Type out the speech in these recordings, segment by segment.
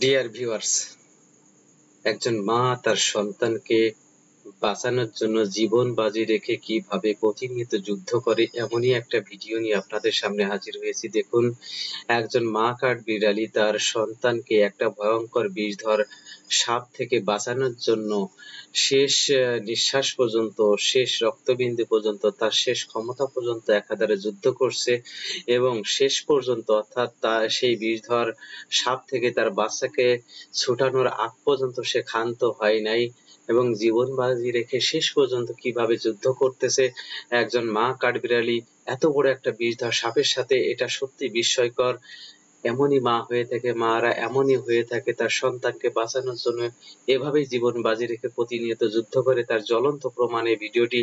dear viewers একজন মা তার সন্তানকে বাঁচানোর জন্য জীবন বাজি রেখে কিভাবে প্রতিনিয়ত যুদ্ধ করে এমনই একটা ভিডিও নিয়ে আপনাদের সামনে হাজির হয়েছি দেখুন একজন মা কাঠ বিড়ালি তার সন্তানকে একটা ভয়ঙ্কর বিষধর সাপ থেকে বাঁচানোর জন্য শেষ নিঃশ্বাস পর্যন্ত শেষ রক্তবিন্দু পর্যন্ত তার শেষ ক্ষমতা পর্যন্ত একাধারে যুদ্ধ করছে এবং শেষ পর্যন্ত অর্থাৎ তা সেই বিষধর সাপ থেকে তার বাচ্চাকে ছুটানোর আগ পর্যন্ত সে ক্ষান্ত হয় নাই এবং জীবন বাজি রেখে শেষ পর্যন্ত কিভাবে যুদ্ধ করতেছে একজন মা কাঠবিড়ালি এত বড় একটা বিষধর সাপের সাথে এটা সত্যি বিস্ময়কর এমনই মা হয়ে থাকে মারা এমনই হয়ে থাকে তার সন্তানকে বাঁচানোর জন্য এভাবেই জীবন বাজি রেখে প্রতিনিয়ত যুদ্ধ করে তার জ্বলন্ত প্রমাণে ভিডিওটি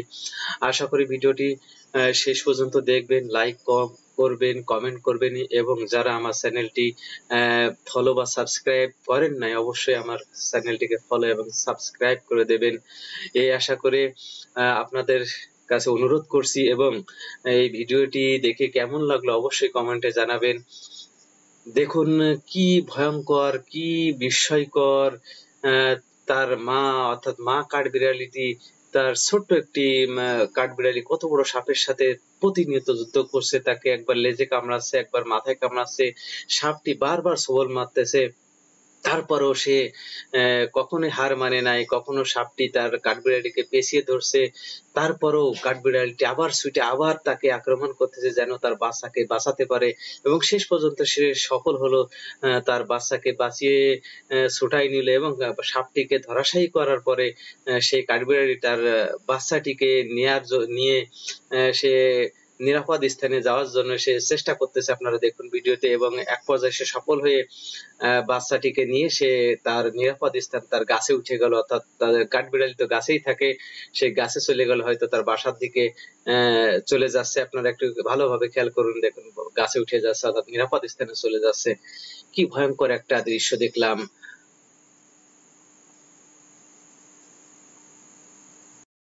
আশা করি ভিডিওটি শেষ পর্যন্ত দেখবেন লাইক কম করবেন কমেন্ট করবেন এবং যারা আমার চ্যানেলটি ফলো বা সাবস্ক্রাইব করেন নাই অবশ্যই আমার চ্যানেলটিকে ফলো এবং সাবস্ক্রাইব করে দেবেন এই আশা করে আপনাদের কাছে অনুরোধ করছি এবং এই ভিডিওটি দেখে কেমন লাগলো অবশ্যই কমেন্টে জানাবেন দেখুন কি ভয়ঙ্কর কি বিস্ময়কর তার মা অর্থাৎ মা কাঠবিড়ালিটি তার ছোট্ট একটি কাঠবিড়ালি কত বড় সাপের সাথে প্রতিনিয়ত যুদ্ধ করছে তাকে একবার লেজে কামড়াচ্ছে একবার মাথায় কামড়াচ্ছে সাপটি বারবার ছোবল মারতেছে তারপরও সে কখনো হার মানে নাই কখনো সাপটি তার কাঠবিড়ালিকে পেঁচিয়ে ধরছে তারপরও কাঠবিড়ালিটি আবার ছুটে আবার তাকে আক্রমণ করতেছে যেন তার বাসাকে বাঁচাতে পারে এবং শেষ পর্যন্ত সে সফল হলো তার বাচ্চাকে বাঁচিয়ে ছুটাই নিল এবং সাপটিকে ধরাশায়ী করার পরে সেই কাঠবিড়ালি তার বাচ্চাটিকে নেয়ার নিয়ে সে নিরাপদ স্থানে যাওয়ার জন্য সে চেষ্টা করতেছে আপনারা দেখুন ভিডিওতে এবং এক পর্যায়ে সে সফল হয়ে বাচ্চাটিকে নিয়ে সে তার নিরাপদ স্থান তার গাছে উঠে গেল অর্থাৎ তাদের কাঠবিড়ালি তো গাছেই থাকে সে গাছে চলে গেল হয়তো তার বাসার দিকে চলে যাচ্ছে আপনারা একটু ভালোভাবে খেয়াল করুন দেখুন গাছে উঠে যাচ্ছে অর্থাৎ নিরাপদ স্থানে চলে যাচ্ছে কি ভয়ঙ্কর একটা দৃশ্য দেখলাম